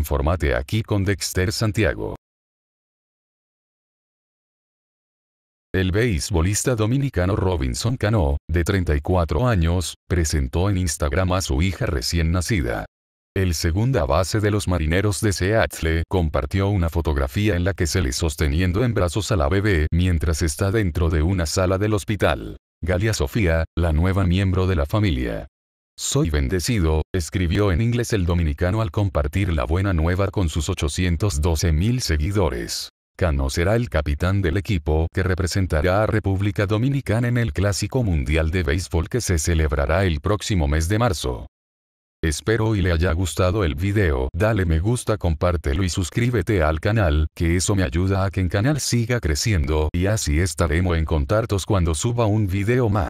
Infórmate aquí con Dexter Santiago. El beisbolista dominicano Robinson Cano, de 34 años, presentó en Instagram a su hija recién nacida. El segunda base de los marineros de Seattle compartió una fotografía en la que se le sosteniendo en brazos a la bebé mientras está dentro de una sala del hospital. Galia Sofía, la nueva miembro de la familia. Soy bendecido, escribió en inglés el dominicano al compartir la buena nueva con sus mil seguidores. Cano será el capitán del equipo que representará a República Dominicana en el Clásico Mundial de Béisbol que se celebrará el próximo mes de marzo. Espero y le haya gustado el video, dale me gusta, compártelo y suscríbete al canal, que eso me ayuda a que el canal siga creciendo y así estaremos en contactos cuando suba un video más.